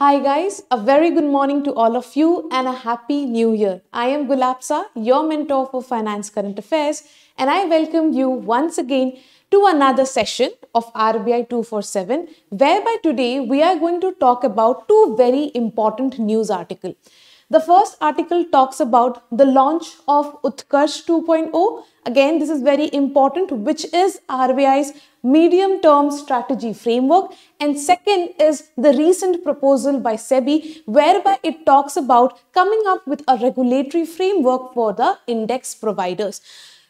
Hi guys, a very good morning to all of you and a happy new year. I am Gulapsa, your mentor for Finance Current Affairs and I welcome you once again to another session of RBI 247 whereby today we are going to talk about two very important news article. The first article talks about the launch of Utkarsh 2.0. Again, this is very important, which is RBI's medium-term strategy framework. And second is the recent proposal by SEBI, whereby it talks about coming up with a regulatory framework for the index providers.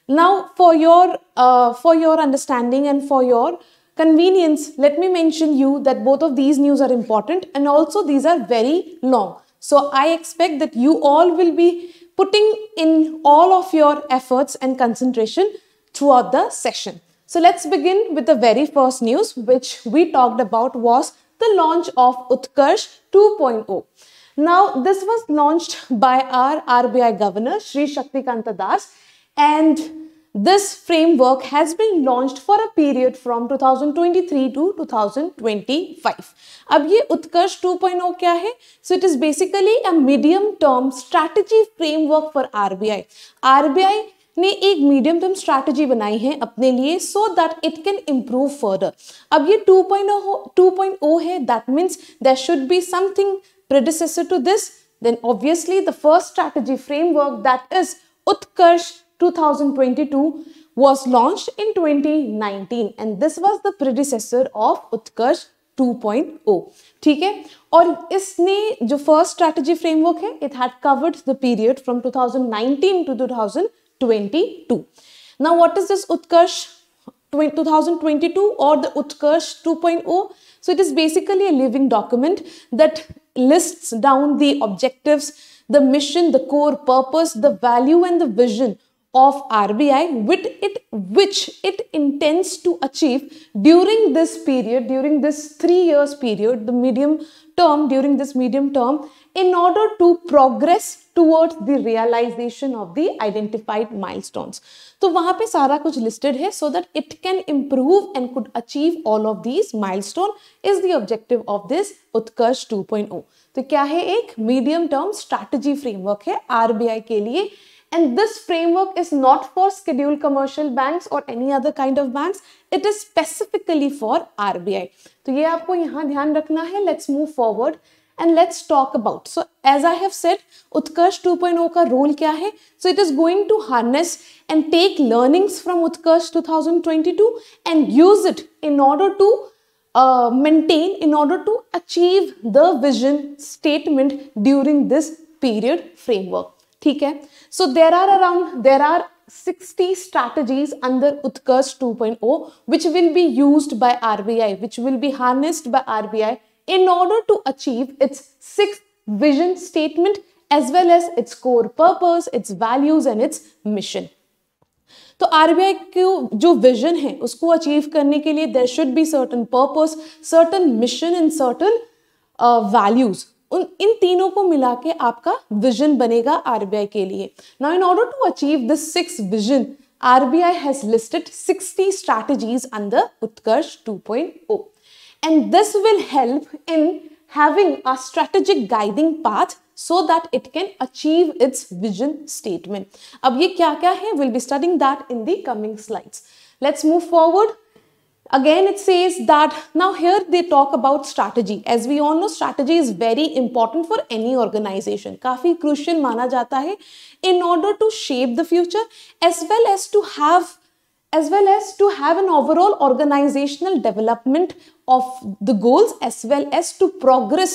Now, for your, uh, for your understanding and for your convenience, let me mention you that both of these news are important and also these are very long. So I expect that you all will be putting in all of your efforts and concentration throughout the session. So let's begin with the very first news which we talked about was the launch of Utkarsh 2.0. Now this was launched by our RBI governor Sri Shaktikanta Das and this framework has been launched for a period from 2023 to 2025. अब ये उत्कर्ष 2.0 क्या है? So it is basically a medium-term strategy framework for RBI. RBI ने एक medium-term strategy बनाई है अपने लिए so that it can improve further. अब ये 2.0 2.0 है that means there should be something predecessor to this, then obviously the first strategy framework that is Utkarsh 2022 was launched in 2019 and this was the predecessor of Utkash 2.0 ठीक है और इसने जो first strategy framework है it had covered the period 2019 to 2022 Now, what is this Utkash 2022 or the Utkash 2.0. So it is basically a living document that lists down the objectives, the mission, the core purpose, the value and the vision of RBI with it, which it intends to achieve during this period, during this three years period, the medium term, during this medium term, in order to progress towards the realization of the identified milestones. So, वहाँ पे सारा कुछ listed है so that it can improve and could achieve all of these milestones is the objective of this utkash 2.0. So, क्या है एक medium term strategy framework है RBI के लिए and this framework is not for scheduled commercial banks or any other kind of banks. It is specifically for RBI. So, ये आपको यहाँ ध्यान रखना है Let's move forward and let's talk about. So as I have said, Utkarsh 2.0 का role क्या है? So it is going to harness and take learnings from Utkarsh 2022 and use it in order to uh, maintain, in order to achieve the vision statement during this period framework. ठीक है so there are around there are 60 strategies under Utkarsh 2.0 which will be used by RBI, which will be harnessed by RBI in order to achieve its sixth vision statement as well as its core purpose, its values and its mission. तो RBI की जो vision है उसको achieve करने के लिए there should be certain purpose certain mission and certain values उन इन तीनों को मिला के आपका विजन बनेगा आर के लिए now in order to achieve this six vision R B I has listed sixty strategies under Utkarsh two point O and this will help in having a strategic guiding path so that it can achieve its vision statement अब ये क्या क्या है will be studying that in the coming slides let's move forward Again, it says that now here they talk about strategy. As we all know, strategy is very important for any organization. Kafi crucial mana jata hai in order to shape the future as well as to have as well as to have an overall organizational development of the goals as well as to progress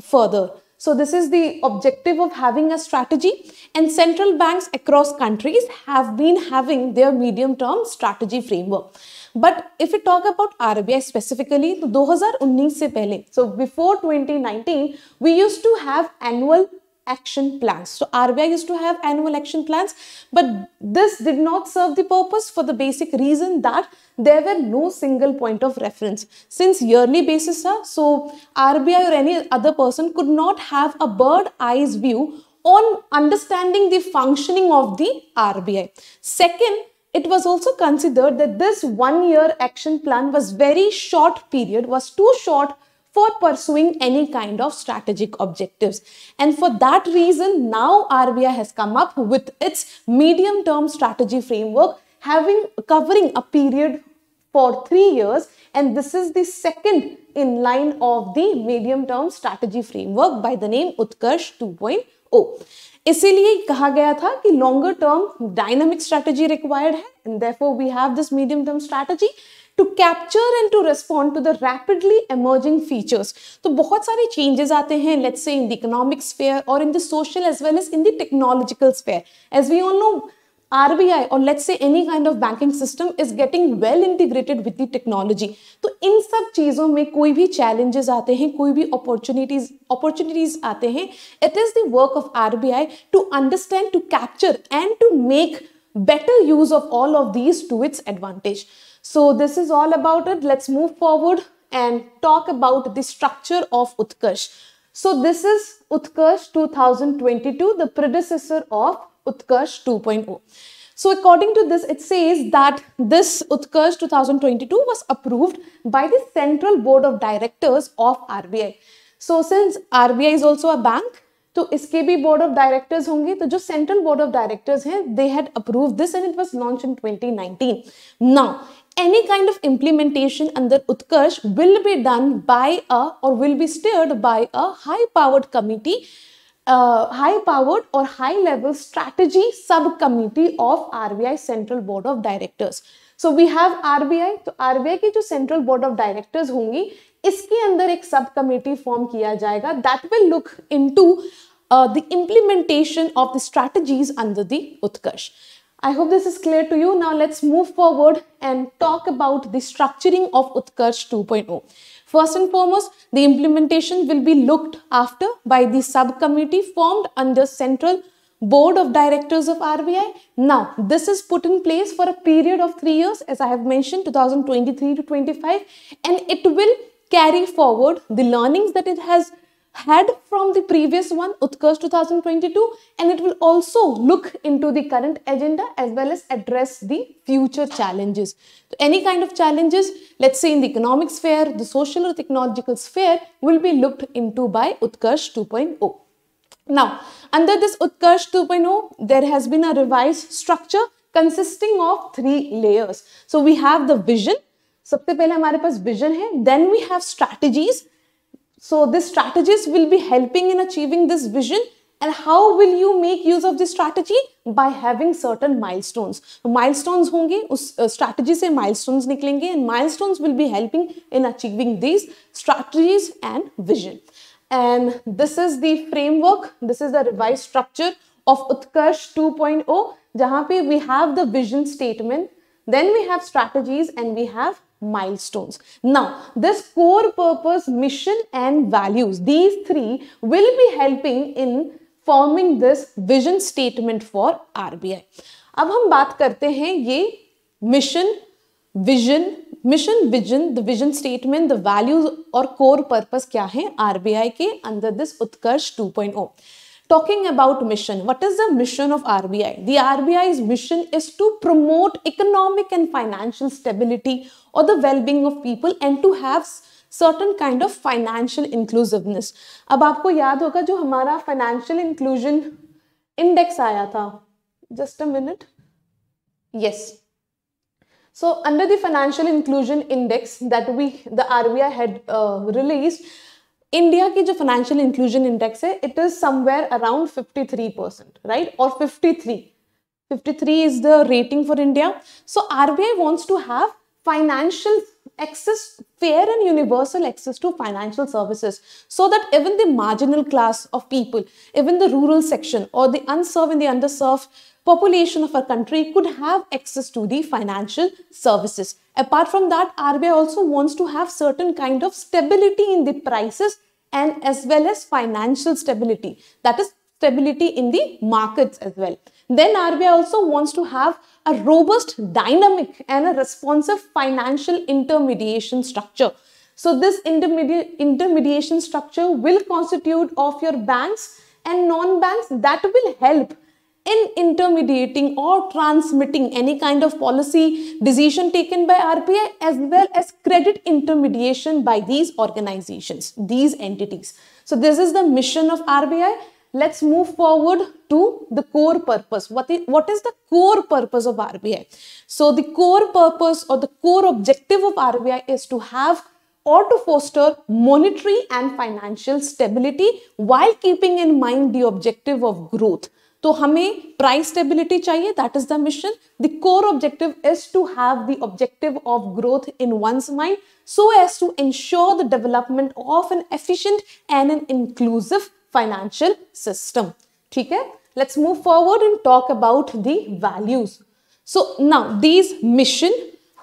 further. So this is the objective of having a strategy and central banks across countries have been having their medium term strategy framework. But if we talk about RBI specifically, तो 2019 so before 2019, we used to have annual action plans. So RBI used to have annual action plans, but this did not serve the purpose for the basic reason that there were no single point of reference. Since yearly basis are, so RBI or any other person could not have a bird eyes view on understanding the functioning of the RBI. Second, it was also considered that this one year action plan was very short period, was too short for pursuing any kind of strategic objectives. And for that reason, now RBI has come up with its medium-term strategy framework having covering a period for three years and this is the second in line of the medium-term strategy framework by the name Utkarsh 2.0. इसीलिए कहा गया था कि longer term dynamic strategy required है and therefore we have this medium term strategy to capture and to respond to the rapidly emerging features. तो बहुत सारे changes आते हैं let's say in the economic sphere or in the social as well as in the technological sphere. As we all know, RBI or let's say any kind of banking system is getting well integrated with the technology. तो इन सब चीज़ों में कोई भी challenges आते हैं कोई भी opportunities opportunities आते हैं It is the work of RBI to understand, to capture and to make better use of all of these to its advantage. So this is all about it. Let's move forward and talk about the structure of Utkarsh. So this is Utkarsh 2022, the predecessor of Utkarsh 2.0. So according to this, it says that this Utkarsh 2022 was approved by the Central Board of Directors of RBI. So since RBI is also a bank, तो SKB Board of Directors directors होंगे तो जो central board of directors हैं they approved this, and it was launched in 2019 Now. any kind of implementation under Utkarsh will be done by a or will be steered by a high powered committee, uh, high powered or high level strategy sub committee of RBI Central Board of Directors. So we have RBI तो RBI की जो central board of directors होंगी इसके अंदर एक sub committee form किया जाएगा that will look into the implementation of the strategies under the Utkarsh I hope this is clear to you. Now let's move forward and talk about the structuring of Utkarsh 2.0. First and foremost, the implementation will be looked after by the subcommittee formed under Central Board of Directors of RBI. Now, this is put in place for a period of three years, as I have mentioned, 2023 to 25, and it will carry forward the learnings that it has had from the previous one, Utkarsh 2022, and it will also look into the current agenda as well as address the future challenges. So any kind of challenges, let's say in the economic sphere, the social or technological sphere, will be looked into by Utkarsh 2.0. Now, under this Utkarsh 2.0, there has been a revised structure consisting of three layers. So we have the vision. सबसे पहले हमारे पास Then, we have strategies. So this strategist will be helping in achieving this vision and how will you make use of this strategy by having certain milestones milestones will be, uh, strategy se milestones niklenge and milestones will be helping in achieving these strategies and vision and this is the framework this is the revised structure of utkarsh 2.0 jahan pe we have the vision statement then we have strategies and we have milestones. Now, this core purpose, mission and values, these three will be helping in forming this vision statement for RBI. ab hum baat karte hain ye mission vision mission vision the vision statement the values और core purpose क्या है RBI के अंदर this Utkarsh 2.0 point talking about mission what is the mission of rbi the rbi's mission is to promote economic and financial stability or the well-being of people and to have certain kind of financial inclusiveness ab aapko yaad hoga jo hamara financial inclusion index aaya tha just a minute yes so under the financial inclusion index that we the rbi had uh, released India की जो financial inclusion index है it is 53 percent, right? Or 53 53 is the rating for India. So RBI wants to have financial access, fair and universal access to financial services so that even the marginal class of people, even the rural section or the unserved and the underserved population of our country could have access to the financial services. Apart from that, RBI also wants to have certain kind of stability in the prices and as well as financial stability. That is stability in the markets as well. Then RBI also wants to have a robust, dynamic and a responsive financial intermediation structure. So this intermedi intermediation structure will constitute of your banks and non-banks that will help in intermediating or transmitting any kind of policy decision taken by RBI as well as credit intermediation by these organizations, these entities. So this is the mission of RBI. Let's move forward to the core purpose. What is, what is the core purpose of RBI? So the core purpose or the core objective of RBI is to have or to foster monetary and financial stability while keeping in mind the objective of growth. तो हमें price stability चाहिए that is the mission the core objective is to have the objective of growth in one's mind so as to ensure the development of an efficient and an inclusive financial system ठीक है let's move forward and talk about the values so now these mission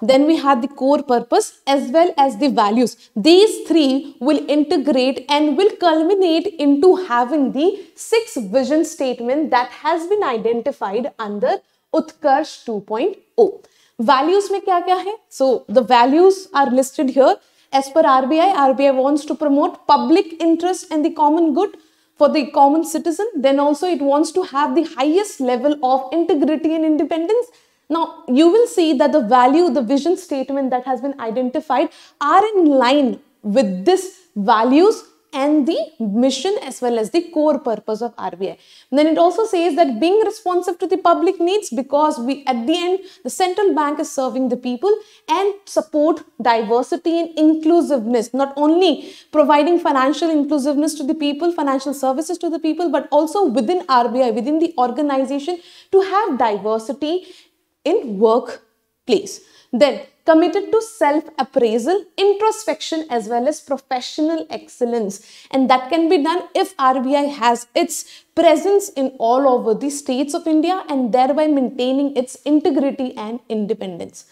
Then we had the core purpose as well as the values. These three will integrate and will culminate into having the six vision statement that has been identified under Utkarsh 2.0. Values mein kya kya hai? So the values are listed here. As per RBI, RBI wants to promote public interest and the common good for the common citizen. Then also it wants to have the highest level of integrity and independence now, you will see that the value, the vision statement that has been identified are in line with this values and the mission as well as the core purpose of RBI. And then it also says that being responsive to the public needs because we at the end the central bank is serving the people and support diversity and inclusiveness not only providing financial inclusiveness to the people financial services to the people but also within RBI within the organization to have diversity in workplace. Then committed to self-appraisal, introspection as well as professional excellence. And that can be done if RBI has its presence in all over the states of India and thereby maintaining its integrity and independence.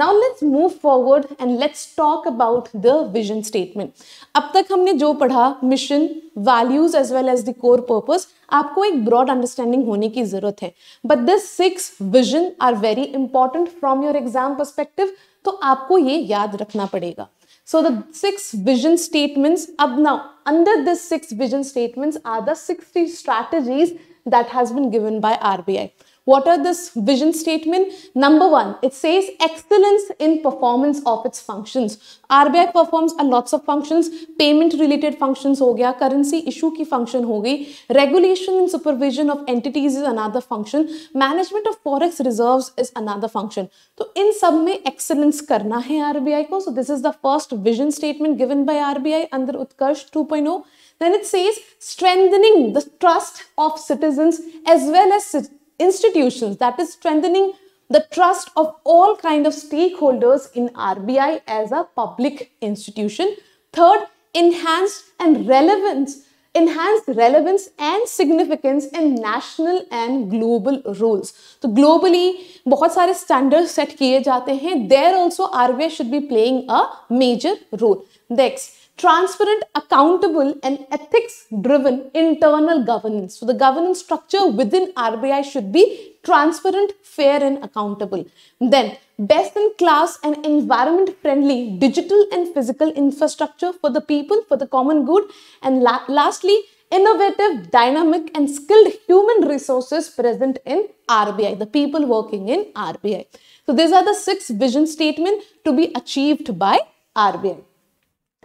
Now let's move forward and let's talk about the vision statement. अब तक हमने जो पढ़ा mission, values as well as the core purpose, आपको एक broad understanding होने की जरूरत But the six vision are very important from your exam perspective. So आपको ये याद रखना पड़ेगा. So the six vision statements. अब now under the six vision statements are the 60 strategies that has been given by RBI. What are this vision statement? Number one, it says excellence in performance of its functions. RBI performs a lots of functions, payment related functions ho gaya, currency issue ki function ho gayi, regulation and supervision of entities is another function, management of forex reserves is another function. So in sub mein excellence karna hai RBI ko. So this is the first vision statement given by RBI under Utkarsh 2.0. Then it says strengthening the trust of citizens as well as institutions, that is strengthening the trust of all kind of stakeholders in RBI as a public institution. Third, enhanced and relevance, enhanced relevance and significance in national and global roles. So globally बहुत सारे standards set किए जाते हैं. There also RBI should be playing a major role. Next, transparent, accountable, and ethics driven internal governance. So, the governance structure within RBI should be transparent, fair, and accountable. Then, best in class and environment friendly digital and physical infrastructure for the people, for the common good. And la lastly, innovative, dynamic, and skilled human resources present in RBI, the people working in RBI. So, these are the six vision statements to be achieved by RBI.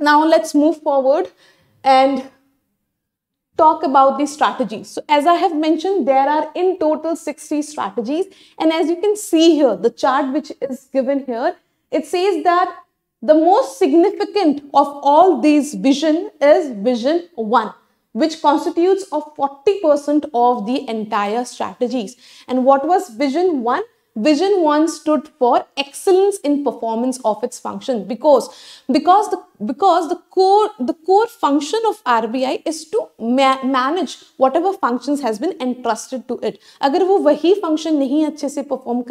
Now let's move forward and talk about the strategies. So as I have mentioned, there are in total 60 strategies. And as you can see here, the chart which is given here, it says that the most significant of all these vision is vision 1 which constitutes of 40% of the entire strategies. And what was vision 1? Vision 1 stood for excellence in performance of its function because, because, the, because the, core, the core function of RBI is to ma manage whatever functions has been entrusted to it. If it function नहीं perform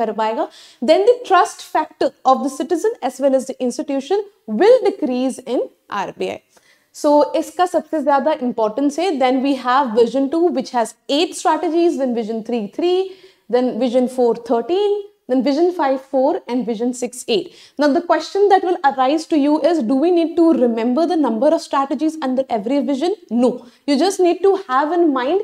then the trust factor of the citizen as well as the institution will decrease in RBI. so, इसका सबसे ज़्यादा importance है Then we have Vision 2 which has 8 strategies, then Vision 3, 3, then vision 413 then vision 54 and vision six 68 now the question that will arise to you is do we need to remember the number of strategies under every vision no you just need to have in mind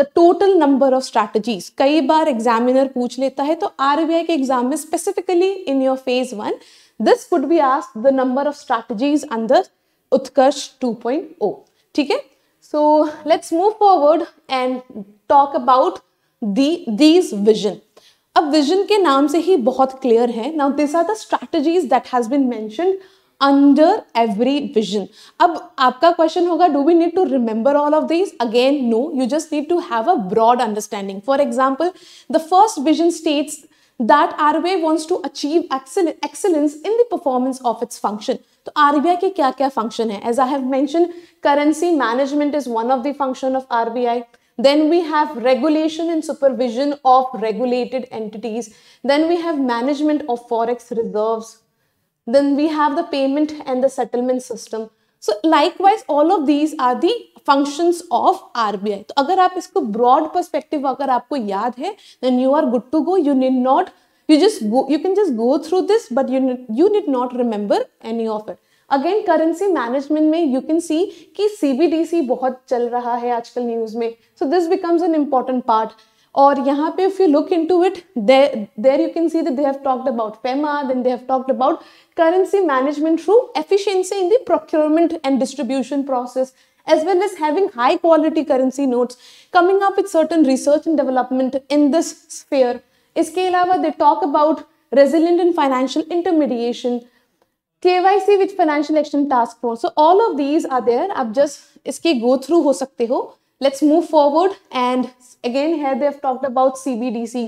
the total number of strategies kai bar examiner pooch leta hai to rbi ke exam mein specifically in your phase 1 this could be asked the number of strategies under utkash 2.0 okay so let's move forward and talk about the these vision अब vision के नाम से ही बहुत clear है now this are the strategies that has been mentioned under every vision अब आपका question होगा do we need to remember all of this again no you just need to have a broad understanding for example the first vision states that RBI wants to achieve excellence in the performance of its function तो are B I के क्या क्या function है as I have mentioned currency management is one of the function of R B I Then we have regulation and supervision of regulated entities. Then we have management of forex reserves. Then we have the payment and the settlement system. So likewise, all of these are the functions of RBI. तो अगर आप इसको broad perspective you आपको याद है then you you good to go you need you you just go you can you go through this but you you need not again currency management में you can see कि CBDC बहुत चल रहा है आजकल न्यूज़ में so this becomes an important part और यहाँ पे if you look into it there you can see that they have talked about FEMA then they have talked about currency management through efficiency in the procurement and distribution process as well as having high quality currency notes coming up with certain research and development in this sphere इसके अलावा they talk about resilient in financial intermediation KYC which financial action task force so all of these are there आप जस्ट इसके go through हो सकते हो let's move forward and again here they have talked about cbdc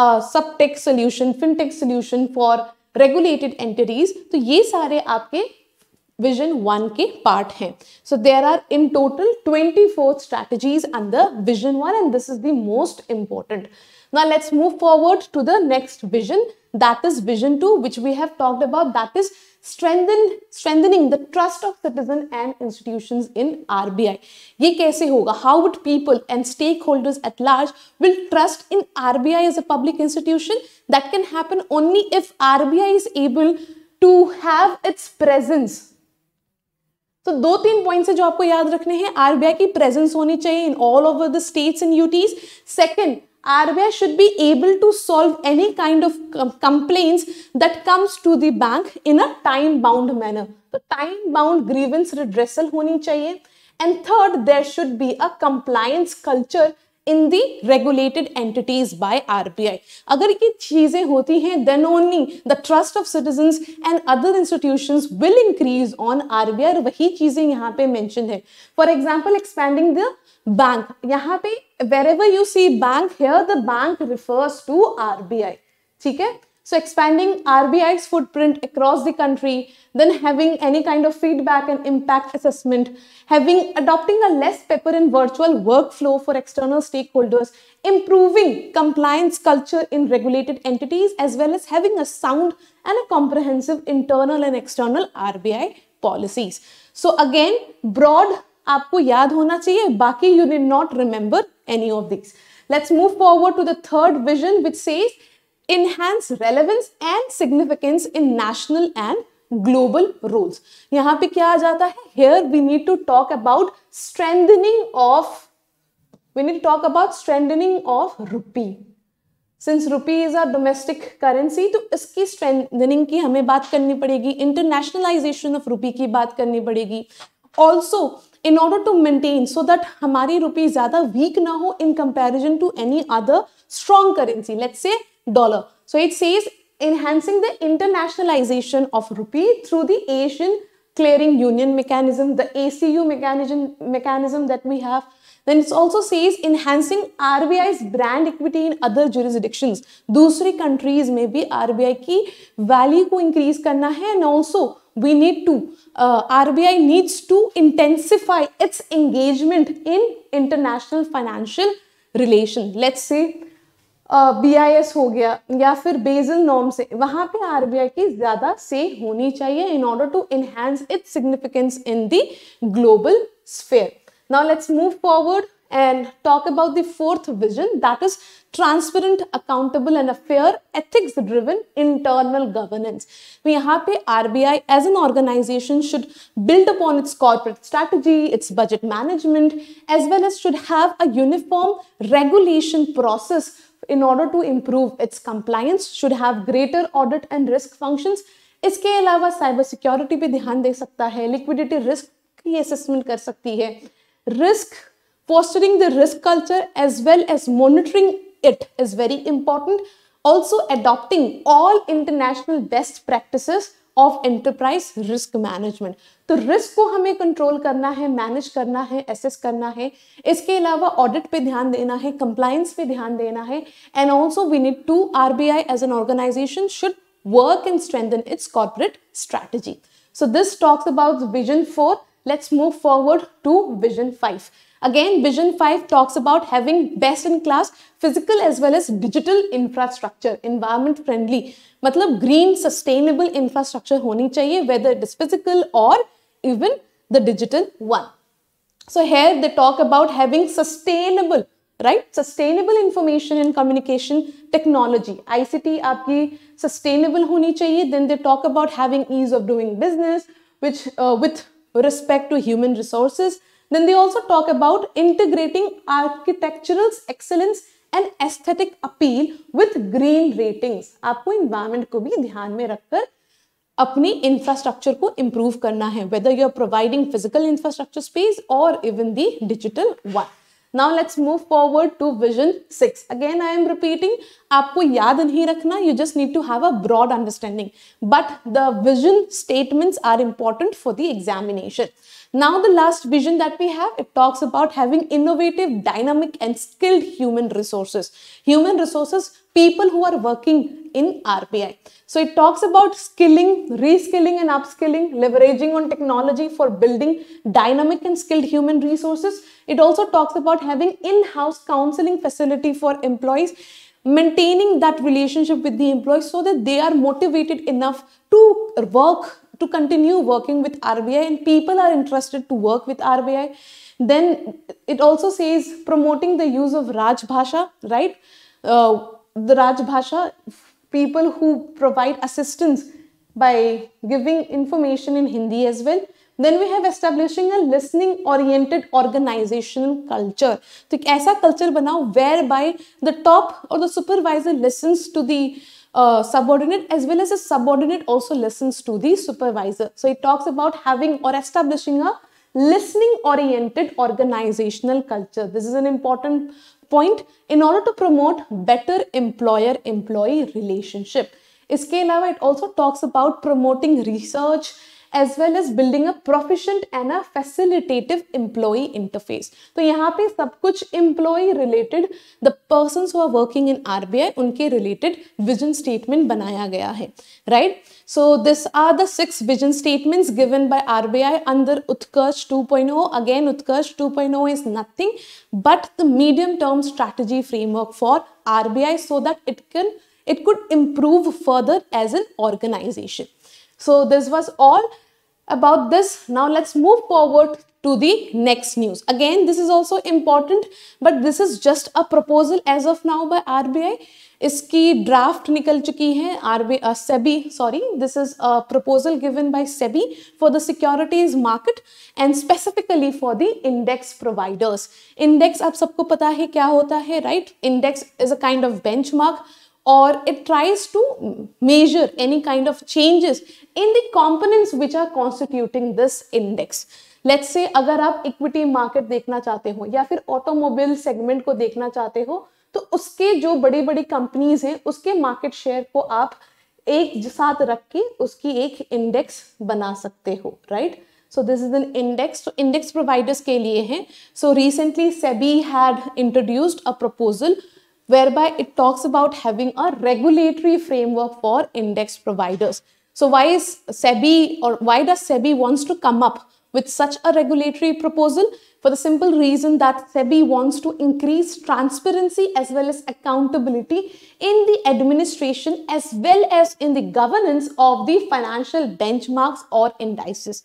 uh, subtech solution fintech solution for regulated entities तो ये सारे आपके विजन वन के पार्ट हैं so there are in total twenty four strategies under vision one and this is the most important Now let's move forward to the next vision. That is vision two, which we have talked about. That is strengthen, strengthening the trust of citizen and institutions in RBI. ये कैसे होगा? How would people and stakeholders at large will trust in RBI as a public institution? That can happen only if RBI is able to have its presence So two three points which you have to remember हैं RBI की presence होनी in in all over the states and RBI should be able to solve any kind of complaints that comes to the bank in a time bound manner. The time bound grievance redressal honi chahiye. And third, there should be a compliance culture in the regulated entities by RBI. Agar ki cheeze hoti then only the trust of citizens and other institutions will increase on RBI. Wahi cheeze yahan pe mentioned here. For example, expanding the Bank. यहाँ wherever you see bank, here the bank refers to RBI. To so expanding RBI's footprint across the country, then having any kind of feedback and impact assessment, having adopting a less paper and virtual workflow for external stakeholders, improving compliance culture in regulated entities, as well as having a sound and a comprehensive internal and external RBI policies. So again, broad आपको याद होना चाहिए बाकी you need not remember any of this let's move forward to the third vision which says enhance relevance and significance in national and global roles यहां पे क्या आ जाता है here we need to talk about strengthening of we need talk about strengthening of rupee since rupee is our domestic currency तो इसकी strengthening की हमें बात करनी पड़ेगी इंटरनेशनलाइजेशन ऑफ रुपी की बात करनी पड़ेगी also in order to maintain so that हमारी रुपी ज्यादा वीक ना हो in comparison to any other strong currency let's say dollar so it says enhancing the internationalization of rupee through the Asian clearing union mechanism, the ACU mechanism, mechanism that we have. Then it also says enhancing RBI's brand equity in other jurisdictions. dusri countries में भी RBI ki value ko increase karna hai and also we need to uh, RBI needs to intensify its engagement in international financial relation. Let's say BIS ho gaya ya fir Basel norms wahan pe RBI ki zyada say honi chahiye in order to enhance its significance in the global sphere. Now let's move forward and talk about the fourth vision that is transparent accountable and a fair ethics driven internal governance तो यहाँ पे RBI as an organisation should build upon its corporate strategy its budget management as well as should have a uniform regulation process in order to improve its compliance should have greater audit and risk functions इसके अलावा cyber security पे ध्यान दे सकता है liquidity risk की assessment कर सकती है risk fostering the risk culture as well as monitoring it is very important. Also adopting all international best practices of enterprise risk management तो रिस्क को हमें कंट्रोल करना है मैनेज करना है एसेस करना है इसके अलावा ऑडिट पे ध्यान देना है कंप्लायंस पे ध्यान देना है and also we need to R B I as an organisation should work and strengthen its corporate strategy so this talks about vision four let's move forward to vision five Again, Vision 5 talks about having best-in-class physical as well as digital infrastructure, environment-friendly. मतलब green, sustainable infrastructure होनी चाहिए, whether it is physical or even the digital one. So here they talk about having sustainable, right? Sustainable information and communication technology. ICT आपकी sustainable होनी चाहिए. Then they talk about having ease of doing business, which uh, with respect to human resources, then they also talk about integrating architectural excellence and aesthetic appeal with green ratings. आपको environment को भी ध्यान में रखकर अपनी infrastructure को improve करना है, whether you are providing physical infrastructure space or even the digital one. Now let's move forward to vision six. Again, I am repeating. आपको याद नहीं रखना, you just need to have a broad understanding. But the vision statements are important for the examination. Now, the last vision that we have, it talks about having innovative, dynamic, and skilled human resources. Human resources, people who are working in RBI. So it talks about skilling, reskilling and upskilling, leveraging on technology for building dynamic and skilled human resources. It also talks about having in-house counseling facility for employees maintaining that relationship with the employees so that they are motivated enough to work to continue working with RBI and people are interested to work with RBI. Then it also says promoting the use of Raj Bhasha, right? Uh, the Raj Bhasha, people who provide assistance by giving information in Hindi as well. Then we have establishing a listening-oriented organizational culture. So, एक culture whereby the top or the supervisor listens to the listens uh, subordinate as well as a subordinate also listens to the supervisor. So it talks about having or establishing a listening oriented organizational culture. This is an important point in order to promote better employer employee relationship. इसके it also talks about promoting research as well as building a proficient and a facilitative employee interface. So यहाँ पे सब कुछ employee related, the persons who are working in RBI, उनके related vision statement बनाया गया है, right? So this are the six vision statements given by RBI under Utkarsh 2.0. Again, Utkarsh 2.0 is nothing but the medium-term strategy framework for RBI so that it can it could improve further as an organization. So this was all about this. Now let's move forward to the next news. Again, this is also important, but this is just a proposal as of now by RBI. Iski draft nikal chuki hai, RBI, SEBI, sorry. This is a proposal given by SEBI for the securities market and specifically for the index providers. Index, aap sabko pata hai kya hota hai, right? Index is a kind of benchmark or it tries to measure any kind of changes in the components which are constituting this index. Let's say अगर आप equity market देखना चाहते हो या फिर automobile segment को देखना चाहते हो तो उसके जो बड़ी बड़ी कंपनीज हैं उसके मार्केट शेयर को आप एक साथ रख के उसकी एक इंडेक्स बना सकते हो right so this is an index तो इंडेक्स प्रोवाइडर्स के लिए हैं so recently SEBI had introduced a proposal whereby it talks about having a regulatory framework for index providers. So why is SEBI or why does SEBI wants to come up with such a regulatory proposal? For the simple reason that SEBI wants to increase transparency as well as accountability in the administration as well as in the governance of the financial benchmarks or indices.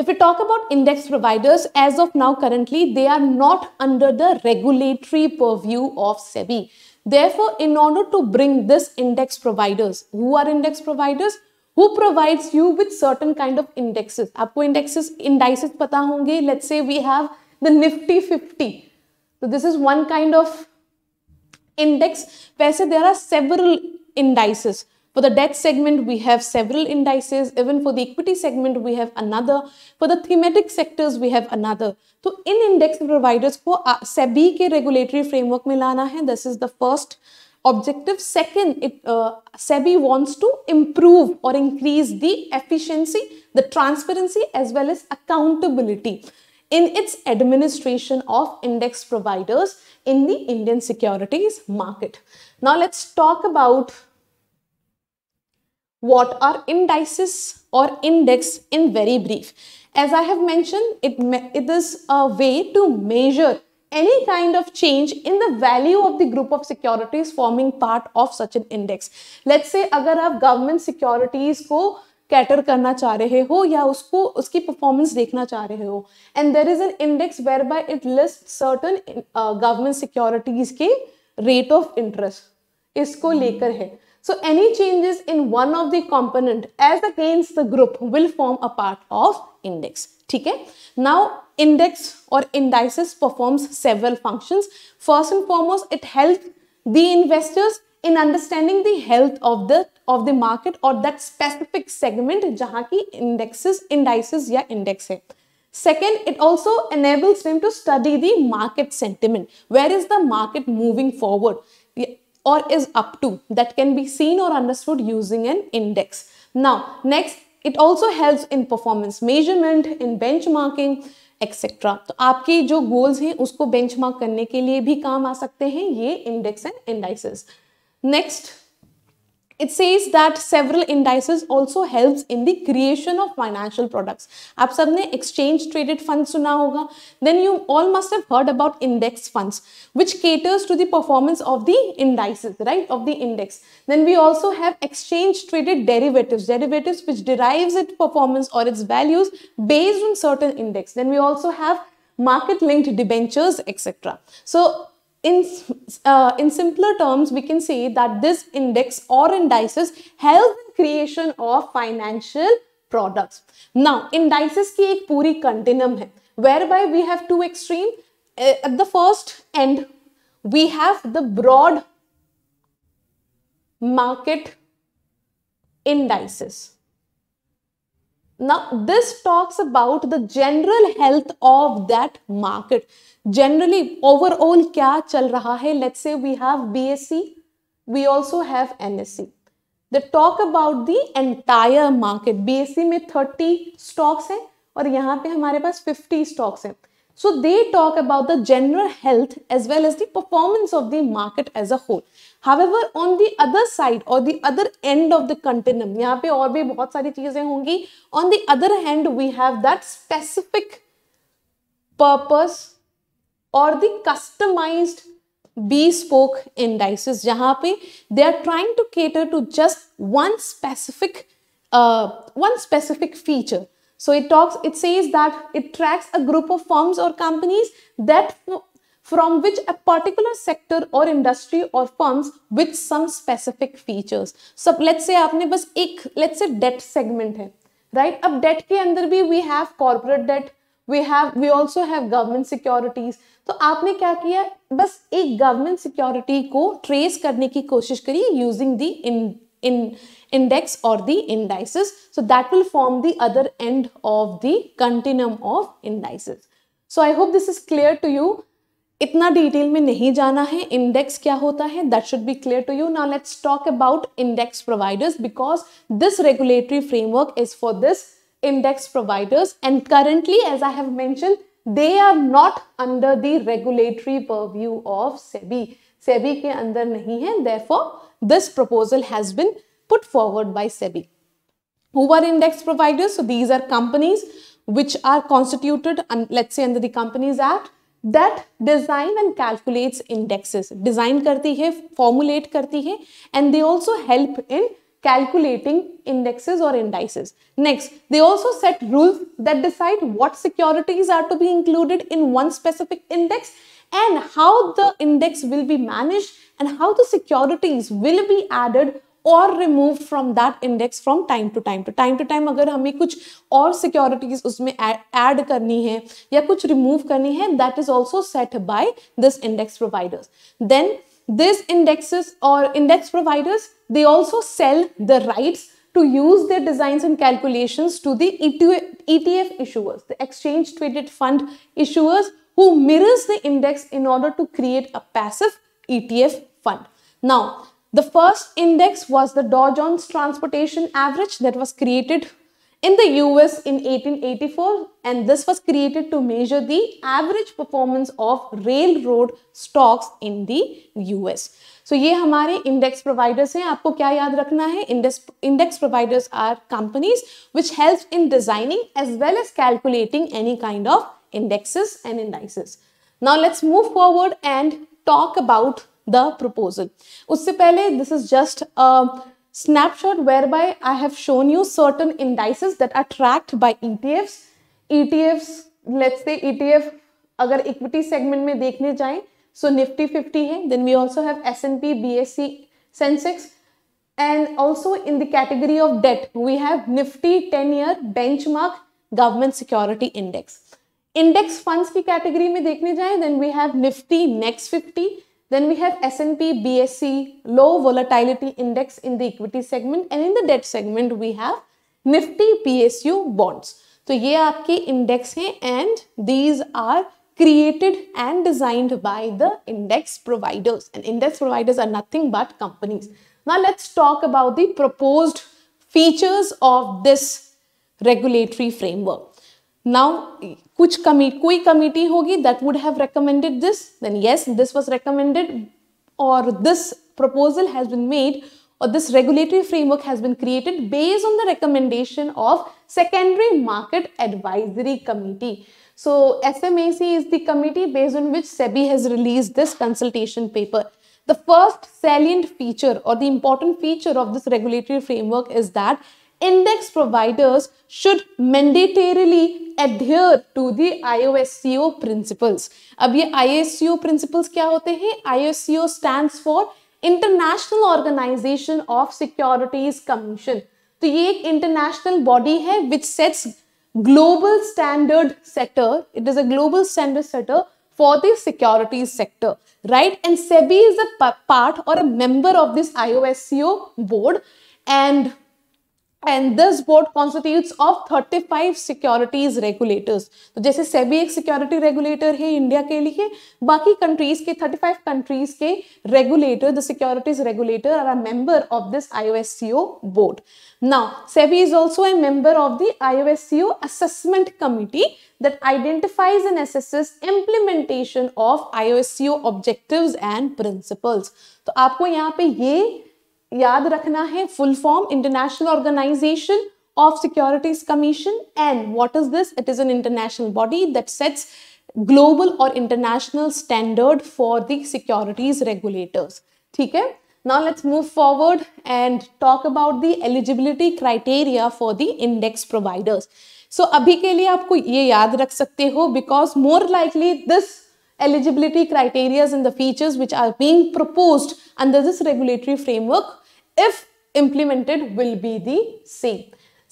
If we talk about index providers, as of now, currently, they are not under the regulatory purview of SEBI. Therefore, in order to bring this index providers, who are index providers? Who provides you with certain kind of indexes? आपको indexes, indices पता होंगे. Let's say we have the Nifty 50. So this is one kind of index. वैसे there are several indices. For the debt segment, we have several indices. Even for the equity segment, we have another. For the thematic sectors, we have another. So in index providers, for ah, SEBI regulatory framework, framework में लाना है this is objective second it uh, sebi wants to improve or increase the efficiency the transparency as well as accountability in its administration of index providers in the indian securities market now let's talk about what are indices or index in very brief? As I have mentioned, it, it is a way to measure any kind of change in the value of the group of securities forming part of such an index. Let's say अगर आप government securities को cater करना चाह रहे हो या उसको उसकी performance देखना चाह रहे हो and there is an index whereby it lists certain list certain government securities के रेट ऑफ इंटरेस्ट इसको लेकर है so any changes in one of the component as against the group will form a part of index. Okay? Now index or indices performs several functions. First and foremost, it helps the investors in understanding the health of the of the market or that specific segment जहाँ की indexes, indices या index है. Second, it also enables them to study the market sentiment. Where is the market moving forward? or is up to that can be seen or understood using an index. Now, next, it also helps in performance measurement, in benchmarking, etcetera तो आपके जो goals हैं उसको benchmark करने के लिए भी काम आ सकते हैं ये index and indices next It says that several indices also helps in the creation of financial products. आप सबने exchange traded funds Then you all must have heard about index funds, which caters to the performance of the indices, right? Of the index. Then we also have exchange traded derivatives, derivatives which derives its performance or its values based on certain index. Then we also have market linked debentures, etc. So in, uh, in simpler terms, we can say that this index or indices help in creation of financial products. Now, indices ki ek puri continuum hai, whereby we have two extreme. Uh, at the first end, we have the broad market indices Now, this talks about the general health of that market. Generally, overall क्या चल रहा है? Let's say we have BSc, we also have NSc. They talk about the entire market. BSc में 30 stocks हैं और यहाँ पे हमारे पास 50 stocks हैं. So they talk about the general health as well as the performance of the market as a whole. However, on the other side or the other end of the continuum, here पे और On the other hand, we have that specific purpose or the customized bespoke indices where they are trying to cater to just one specific uh, one specific feature. So it talks, it says that it tracks a group of firms or companies that from which a particular sector or industry or firms with some specific features. So let's say आपने बस ek, let's say debt segment है, right? अब debt के अंदर भी we have corporate debt, we have we also have government securities. So आपने क्या किया? बस एक government security को trace करने की कोशिश करी using the in in index or the indices. So that will form the other end of the continuum of indices. So I hope this is clear to you. इतना detail में नहीं जाना है इंडेक्स क्या होता है that should be clear to you let's talk about index providers because this regulatory framework is for this index providers and currently as I have mentioned they are not under the regulatory purview of SEBI. SEBI के अंदर नहीं है therefore this proposal has been put forward by SEBI. Who are index providers? So these are companies which are constituted, let's say under the Companies Act, that design and calculates indexes. Design करती है, formulate करती है, and they also help in calculating indexes or indices. Next, they also set rules that decide what securities are to be included in one specific index and how the index will be managed and how the securities will be added or removed from that index from time to time to time to time agar hame kuch aur securities usme add, add karni hai remove karni hai that is also set by this index providers then these indexes or index providers they also sell the rights to use their designs and calculations to the ETF issuers, the exchange traded fund issuers who mirrors the index in order to create a passive ETF fund. Now, the first index was the Dow Jones Transportation Average that was created in the US in 1884 and this was created to measure the average performance of railroad stocks in the US. So are our index providers हैं आपको क्या याद index index providers are companies which help in designing as well as calculating any kind of indexes and indices. Now let's move forward and talk about the proposal. Usse pehle, this is just a snapshot whereby I have shown you certain indices that are tracked by ETFs. ETFs, let's say ETF, agar equity segment mein dekhne jaye, so Nifty 50 hai, then we also have S&P, BSE, Sensex, and also in the category of debt, we have Nifty 10-year benchmark government security index. Index funds की category में देखने जाएं then we have Nifty next fifty then we have S and P B S C low volatility index in the equity segment and in the debt segment we have Nifty P S U bonds तो ये आपके index हैं and these are created and designed by the index providers and index providers are nothing but companies now let's talk about the propose features of this regulatory framework Now, कुछ कमी कोई committee होगी that would have recommended this, then yes, this was recommended or this proposal has been made or this regulatory framework has been created based on the recommendation of secondary market advisory committee. So SMAC is the committee based on which SEBI has released this consultation paper. The first salient feature or the important feature of this regulatory framework is that index providers should mandatorily adhere to the IOSCO principles. अब ये IOSCO principles क्या होते हैं IOSCO stands for International Organization of Securities Commission. तो is an international body which sets global standard setter. It is a global standard setter for the securities sector, right? And SEBI is a part or a member of this IOSCO board and and this board constitutes of 35 securities regulators तो जैसे सेबी एक security regulator है India के लिए बाकी countries के 35 countries के regulator the securities regulator are a member of this IOSCO board now SEBI is also a member of the IOSCO assessment committee that identifies and assesses implementation of IOSCO objectives and principles. तो आपको यहाँ पे ये याद रखना है full form international organisation of securities commission and what is this it is an international body that sets global और international standard for the securities regulators ठीक है now let's move forward and talk about the eligibility criteria for the index providers so अभी के लिए आपको ये याद रख सकते हो because more likely this eligibility criteria's and the features which are being proposed under this regulatory framework if implemented will be the same.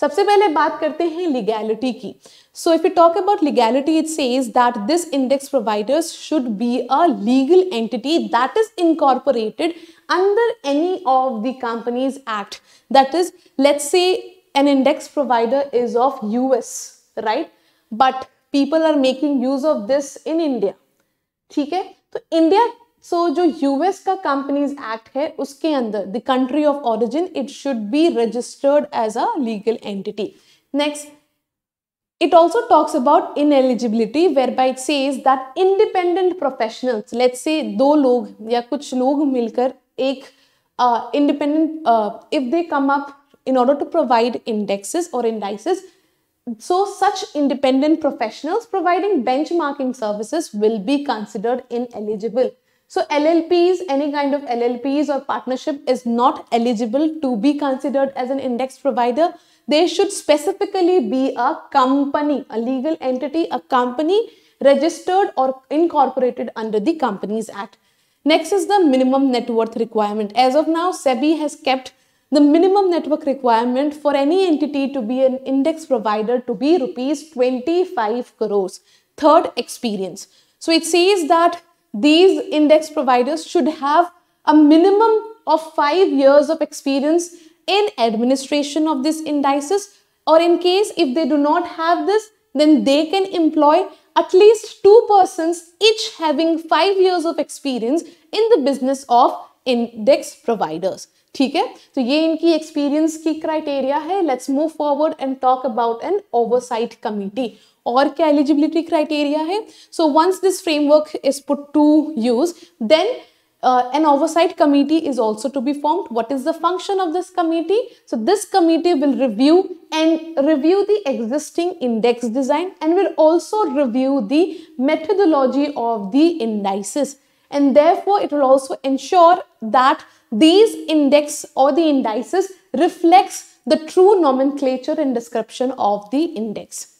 सबसे पहले बात करते हैं legality की so if you talk about legality it says that this index providers should be a legal entity that is incorporated under any of the companies act that is let's an index provider is of US, right? But people are making use of this in India. ठीक है तो India so जो US का companies act है उसके अंदर the country of origin it should be registered as a legal entity next it also talks about in eligibility whereby it says that independent professionals let say दो लोग या कुछ लोग मिलकर एक independent if they come up in order to provide indexes और indices So such independent professionals providing benchmarking services will be considered ineligible. So LLPs, any kind of LLPs or partnership is not eligible to be considered as an index provider. They should specifically be a company, a legal entity, a company registered or incorporated under the Companies Act. Next is the minimum net worth requirement. As of now, SEBI has kept the minimum network requirement for any entity to be an index provider to be rupees 25 crores. Third, experience. So it says that these index providers should have a minimum of five years of experience in administration of these indices or in case if they do not have this, then they can employ at least two persons each having five years of experience in the business of index providers. ठीक है तो ये इनकी experience की criteria है let's move forward and talk about an oversight committee और क्या eligibility criteria है so once this framework is put to use then uh, an oversight committee is also to be formed what is the function of this committee so this committee will review and review the existing index design and will also review the methodology of the indices and therefore it will also ensure that these index or the indices reflects the true nomenclature and description of the index.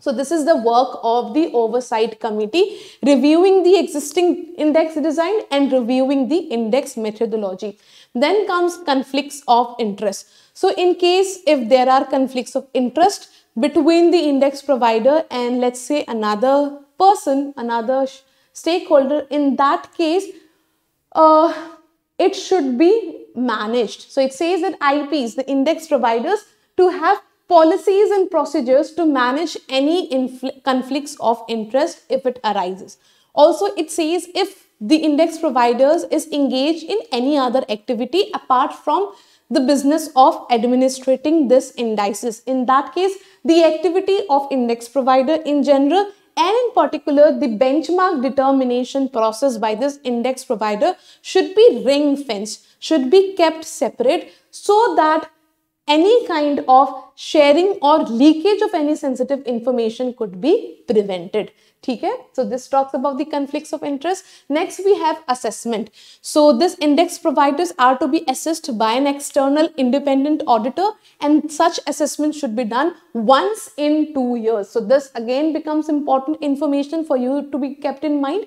So this is the work of the oversight committee reviewing the existing index design and reviewing the index methodology. Then comes conflicts of interest. So in case if there are conflicts of interest between the index provider and let's say another person, another stakeholder, in that case, uh, it should be managed. So it says that IPs, the index providers, to have policies and procedures to manage any conflicts of interest if it arises. Also, it says if the index providers is engaged in any other activity apart from the business of administrating this indices. In that case, the activity of index provider in general and in particular, the benchmark determination process by this index provider should be ring fenced, should be kept separate so that any kind of sharing or leakage of any sensitive information could be prevented. Okay? So this talks about the conflicts of interest. Next, we have assessment. So this index providers are to be assessed by an external independent auditor and such assessment should be done once in two years. So this again becomes important information for you to be kept in mind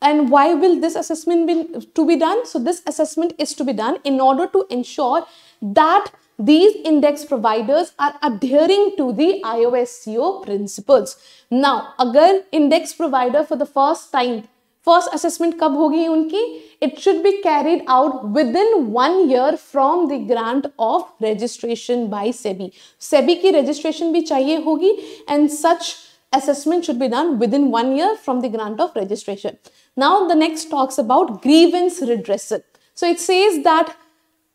and why will this assessment be to be done so this assessment is to be done in order to ensure that these index providers are adhering to the IOSCO principles. Now, again, index provider for the first time first assessment. कब होगी unki? It should be carried out within one year from the grant of registration by SEBI. SEBI. ki registration registration भी चाहिए and such assessment should be done within one year from the grant of registration. Now the next talks about grievance redressal. So it says that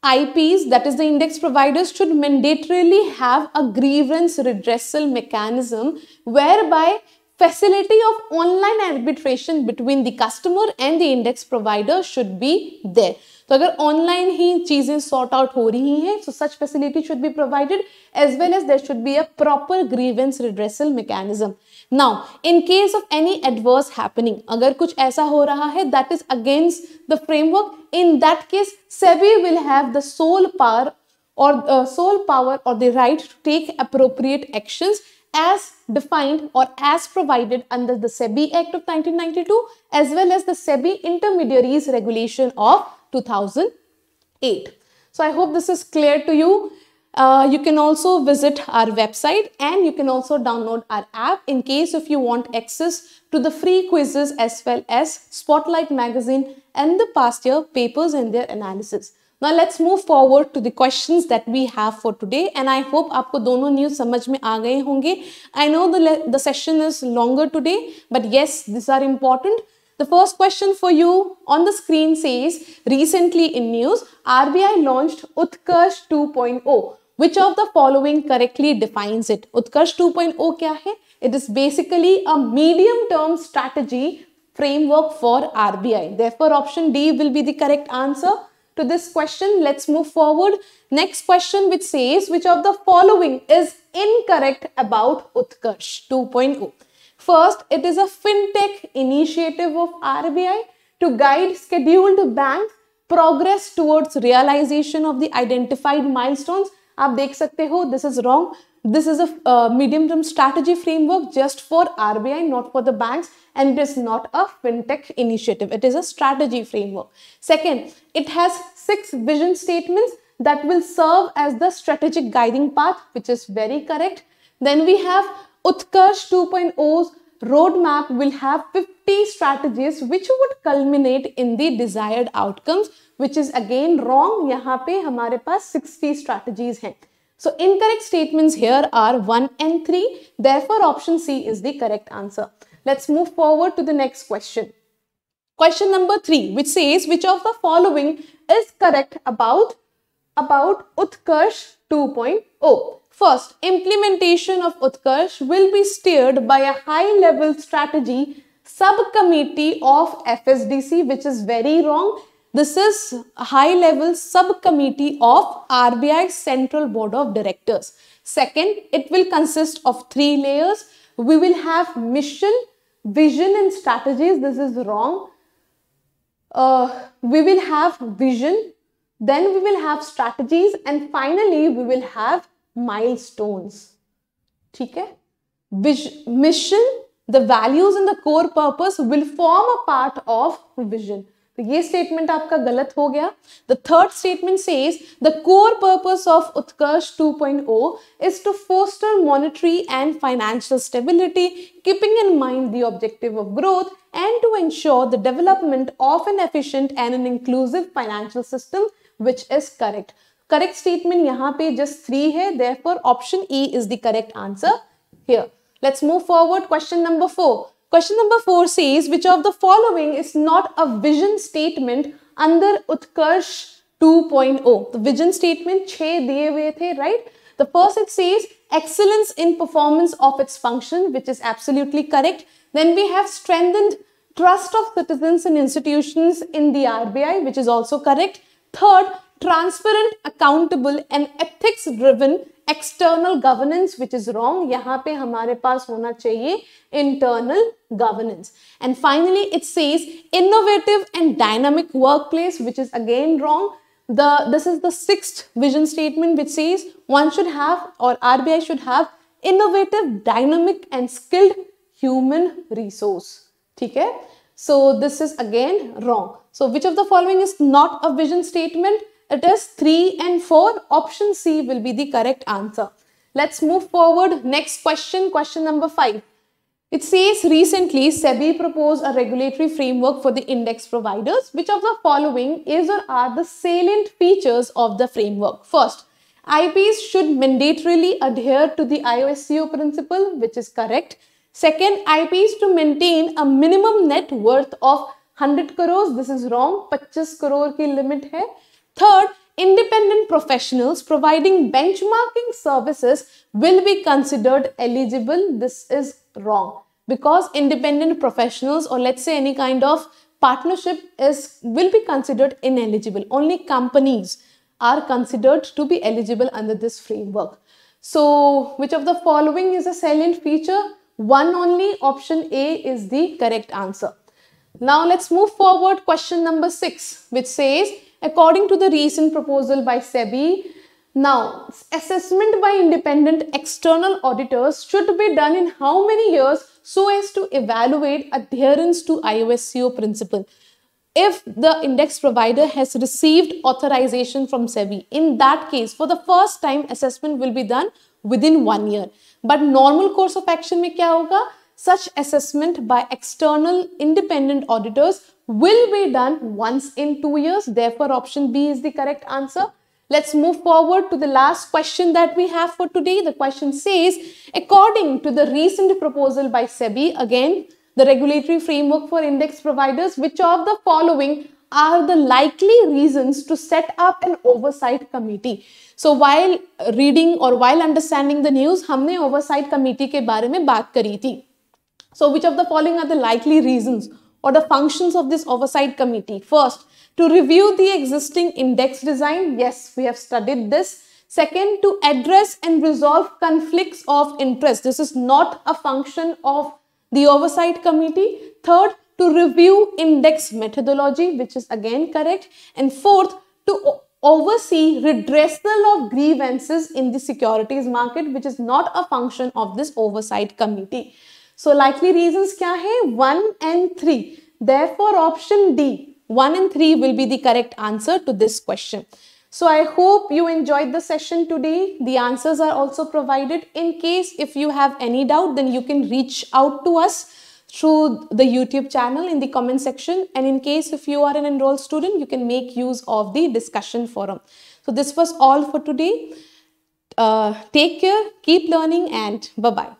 IPs, that is the index providers, should mandatorily have a grievance redressal mechanism whereby facility of online arbitration between the customer and the index provider should be there. तो अगर online ही चीजें sort out हो रही हैं तो such facility should be provided as well as there should be a proper grievance redressal mechanism now in case of any adverse happening अगर कुछ ऐसा हो रहा है that is against the framework in that case SEBI will have the sole power और sole power और the right to take appropriate action as defined or as provided under the sebi act of 1992 as well as the sebi intermediaries regulation of 1992 2008. So I hope this is clear to you. Uh, you can also visit our website and you can also download our app in case if you want access to the free quizzes as well as Spotlight magazine and the past year papers and their analysis. Now let's move forward to the questions that we have for today and I hope आपको दोनों news समझ में आ गए होंगे. I know the, the session is longer today but yes these are important. The first question for you on the screen says, recently in news, RBI launched Utkarsh 2.0. Which of the following correctly defines it? Utkarsh 2.0 kya hai? It is basically a medium-term strategy framework for RBI. Therefore, option D will be the correct answer to this question. Let's move forward. Next question which says which of the following is incorrect about Utkarsh 2.0. First, it is a fintech initiative of RBI to guide scheduled bank progress towards realization of the identified milestones. आप देख सकते हो this is wrong. This is a uh, medium term strategy framework just for RBI, not for the banks, and it is not a fintech initiative. It is a strategy framework. Second, it has six vision statements that will serve as the strategic guiding path, which is very correct. Then we have Utkarsh 2.0's roadmap will have 50 strategies which would culminate in the desired outcomes which is again wrong yahan pe hamare 60 strategies so incorrect statements here are 1 and 3 therefore option c is the correct answer let's move forward to the next question question number 3 which says which of the following is correct about about utkarsh 2.0 First, implementation of Utkarsh will be steered by a high-level strategy subcommittee of FSDC, which is very wrong. This is high-level subcommittee of RBI Central Board of Directors. Second, it will consist of three layers. We will have mission, vision and strategies. This is wrong. Uh, we will have vision, then we will have strategies and finally we will have stone ठीक है mission the values in the core purpose will form a part of vision तो ये statement आपका गलत हो गया the third statement is the core purpose of Utkarsh two point O is to foster monetary and financial stability keeping in mind the objective of growth and to ensure the development of an efficient and an inclusive financial system which is correct correct statement यहाँ पे just three है therefore option E is the correct answer let's move forward question number four question number four says which of the following is not a vision statement अंदर उत्कर्ष 2.0 तो vision statement छह दिए हुए थे right the first it says excellence in performance of its function which is absolutely correct then we have strengthened trust of citizens and institutions in the RBI which is also correct third transparent accountable and ethics driven external governance which is wrong यहाँ पे हमारे पास होना चाहिए internal governance and finally it says innovative and dynamic workplace which is again wrong this is the sixth vision statement which says one should have or RBI should have innovative dynamic and skilled human resource ठीक है so this is again wrong so which of the following is not a vision statement it is 3 and 4. Option C will be the correct answer. Let's move forward. Next question, question number 5. It says recently SEBI proposed a regulatory framework for the index providers. Which of the following is or are the salient features of the framework? First, IPs should mandatorily adhere to the IOSCO principle, which is correct. Second, IPs to maintain a minimum net worth of 100 crores. This is wrong. 25 crore ki limit hai. Third, independent professionals providing benchmarking services will be considered eligible. This is wrong because independent professionals or let's say any kind of partnership is will be considered ineligible. Only companies are considered to be eligible under this framework. So which of the following is a salient feature? One only option A is the correct answer. Now let's move forward question number six which says according to the recent proposal by SEBI. Now, assessment by independent external auditors should be done in how many years so as to evaluate adherence to IOSCO principle if the index provider has received authorization from SEBI. In that case, for the first time, assessment will be done within one year. But normal course of action mein kya hoga? Such assessment by external independent auditors will be done once in two years. Therefore, option B is the correct answer. Let's move forward to the last question that we have for today. The question says, according to the recent proposal by SEBI, again, the regulatory framework for index providers, which of the following are the likely reasons to set up an oversight committee. So while reading or while understanding the news, हमने oversight committee के बारे में बात करी थी. So which of the following are the likely reasons or the functions of this oversight committee. First, to review the existing index design. Yes, we have studied this. Second, to address and resolve conflicts of interest. This is not a function of the oversight committee. Third, to review index methodology, which is again correct. And fourth, to oversee redressal of grievances in the securities market, which is not a function of this oversight committee. So likely reasons क्या one and three. Therefore option D, one and three will be the correct answer to this question. So I hope you enjoyed the session today. The answers are also provided. In case if you have any doubt, then you can reach out to us through the YouTube channel in the comment section. And in case if you are an enrolled student, you can make use of the discussion forum. So this was all for today. Uh, take care, keep learning and bye-bye.